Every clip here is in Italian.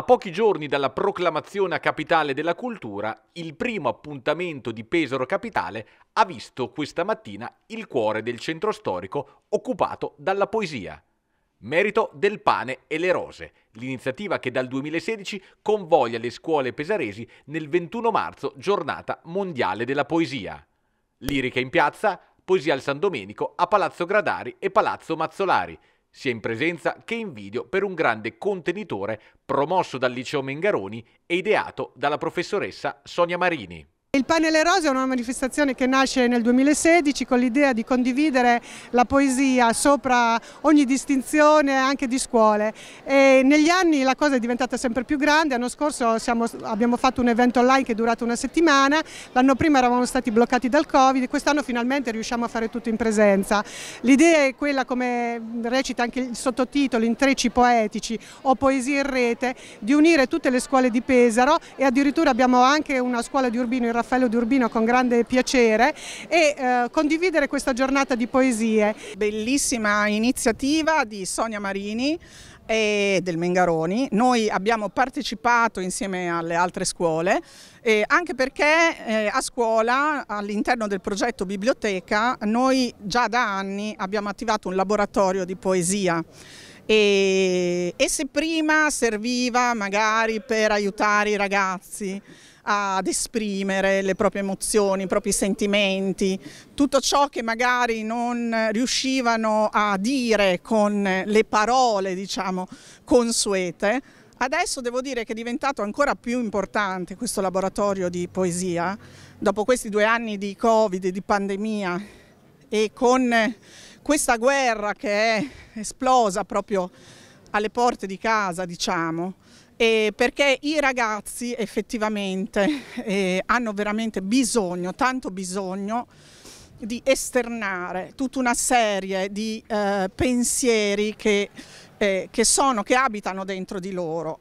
A pochi giorni dalla proclamazione a capitale della cultura, il primo appuntamento di Pesaro Capitale ha visto questa mattina il cuore del centro storico occupato dalla poesia. Merito del pane e le rose, l'iniziativa che dal 2016 convoglia le scuole pesaresi nel 21 marzo, giornata mondiale della poesia. Lirica in piazza, poesia al San Domenico, a Palazzo Gradari e Palazzo Mazzolari, sia in presenza che in video, per un grande contenitore promosso dal liceo Mengaroni e ideato dalla professoressa Sonia Marini. Il pane e rose è una manifestazione che nasce nel 2016 con l'idea di condividere la poesia sopra ogni distinzione anche di scuole e negli anni la cosa è diventata sempre più grande, l'anno scorso siamo, abbiamo fatto un evento online che è durato una settimana, l'anno prima eravamo stati bloccati dal Covid, quest'anno finalmente riusciamo a fare tutto in presenza. L'idea è quella come recita anche il sottotitolo Intrecci poetici o poesie in rete, di unire tutte le scuole di Pesaro e addirittura abbiamo anche una scuola di Urbino in Raffaello Durbino con grande piacere e eh, condividere questa giornata di poesie. Bellissima iniziativa di Sonia Marini e del Mengaroni. Noi abbiamo partecipato insieme alle altre scuole eh, anche perché eh, a scuola all'interno del progetto biblioteca noi già da anni abbiamo attivato un laboratorio di poesia e, e se prima serviva magari per aiutare i ragazzi ad esprimere le proprie emozioni, i propri sentimenti, tutto ciò che magari non riuscivano a dire con le parole diciamo consuete. Adesso devo dire che è diventato ancora più importante questo laboratorio di poesia, dopo questi due anni di Covid, di pandemia e con questa guerra che è esplosa proprio alle porte di casa, diciamo, eh, perché i ragazzi effettivamente eh, hanno veramente bisogno, tanto bisogno di esternare tutta una serie di eh, pensieri che, eh, che, sono, che abitano dentro di loro.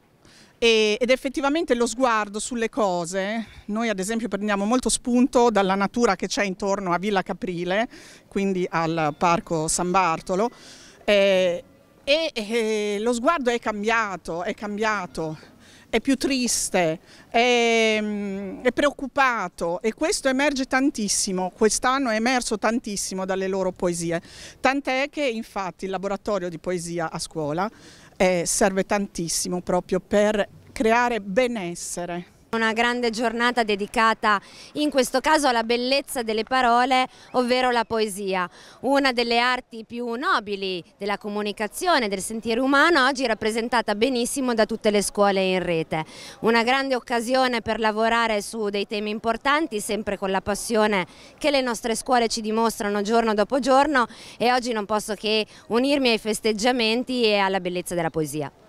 E, ed effettivamente lo sguardo sulle cose, noi ad esempio prendiamo molto spunto dalla natura che c'è intorno a Villa Caprile, quindi al Parco San Bartolo, eh, e, e eh, lo sguardo è cambiato, è cambiato, è più triste, è, mm, è preoccupato e questo emerge tantissimo, quest'anno è emerso tantissimo dalle loro poesie, tant'è che infatti il laboratorio di poesia a scuola eh, serve tantissimo proprio per creare benessere. Una grande giornata dedicata in questo caso alla bellezza delle parole, ovvero la poesia. Una delle arti più nobili della comunicazione, del sentiero umano, oggi rappresentata benissimo da tutte le scuole in rete. Una grande occasione per lavorare su dei temi importanti, sempre con la passione che le nostre scuole ci dimostrano giorno dopo giorno e oggi non posso che unirmi ai festeggiamenti e alla bellezza della poesia.